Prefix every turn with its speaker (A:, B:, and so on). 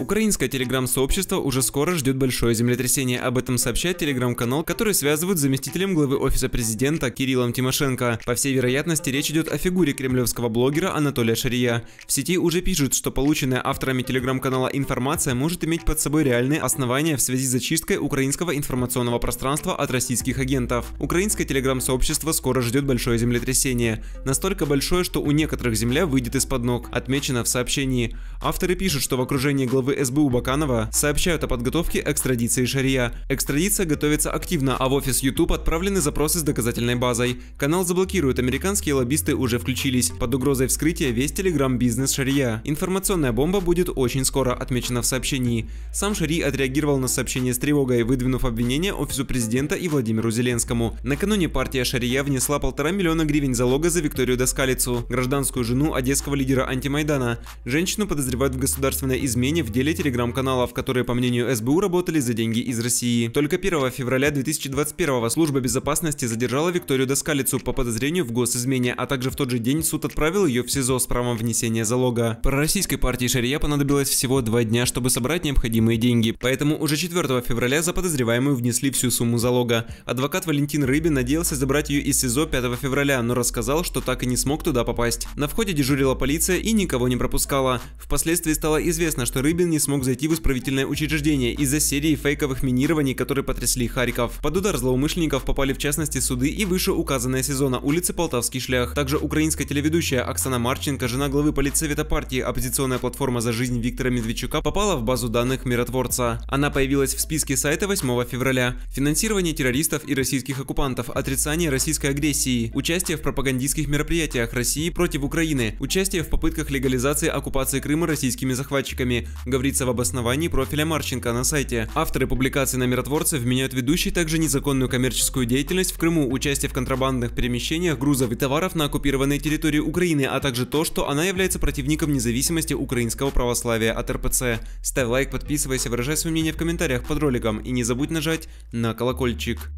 A: Украинское телеграм-сообщество уже скоро ждет большое землетрясение. Об этом сообщает телеграм-канал, который связывают с заместителем главы Офиса президента Кириллом Тимошенко. По всей вероятности, речь идет о фигуре кремлевского блогера Анатолия Шария. В сети уже пишут, что полученная авторами телеграм-канала информация может иметь под собой реальные основания в связи с зачисткой украинского информационного пространства от российских агентов. Украинское телеграм-сообщество скоро ждет большое землетрясение. Настолько большое, что у некоторых земля выйдет из-под ног, отмечено в сообщении. Авторы пишут, что в окружении главы службы СБУ Баканова сообщают о подготовке экстрадиции Шария. Экстрадиция готовится активно, а в офис YouTube отправлены запросы с доказательной базой. Канал заблокируют, американские лоббисты уже включились. Под угрозой вскрытия весь телеграм-бизнес Шария. Информационная бомба будет очень скоро, отмечено в сообщении. Сам Шари отреагировал на сообщение с тревогой, выдвинув обвинение офису президента и Владимиру Зеленскому. Накануне партия Шария внесла полтора миллиона гривен залога за Викторию Доскалицу, гражданскую жену одесского лидера антимайдана. Женщину подозревают в государственной измене в деле телеграм-каналов, которые, по мнению СБУ, работали за деньги из России. Только 1 февраля 2021 служба безопасности задержала Викторию Доскалицу по подозрению в госизмене, а также в тот же день суд отправил ее в СИЗО с правом внесения залога. Пророссийской партии Шария понадобилось всего два дня, чтобы собрать необходимые деньги, поэтому уже 4 февраля за подозреваемую внесли всю сумму залога. Адвокат Валентин Рыбин надеялся забрать ее из СИЗО 5 февраля, но рассказал, что так и не смог туда попасть. На входе дежурила полиция и никого не пропускала. Впоследствии стало известно, что Рыбин не смог зайти в исправительное учреждение из-за серии фейковых минирований, которые потрясли Харьков. Под удар злоумышленников попали в частности суды и выше указанная сезона улицы Полтавский шлях. Также украинская телеведущая Оксана Марченко, жена главы политсовета партии «Оппозиционная платформа за жизнь» Виктора Медведчука попала в базу данных миротворца. Она появилась в списке сайта 8 февраля. Финансирование террористов и российских оккупантов, отрицание российской агрессии, участие в пропагандистских мероприятиях России против Украины, участие в попытках легализации оккупации Крыма российскими захватчиками, говорится в обосновании профиля Марченко на сайте. Авторы публикации на миротворцев меняют ведущий также незаконную коммерческую деятельность в Крыму, участие в контрабандных перемещениях грузов и товаров на оккупированной территории Украины, а также то, что она является противником независимости украинского православия от РПЦ. Ставь лайк, подписывайся, выражай свое мнение в комментариях под роликом и не забудь нажать на колокольчик.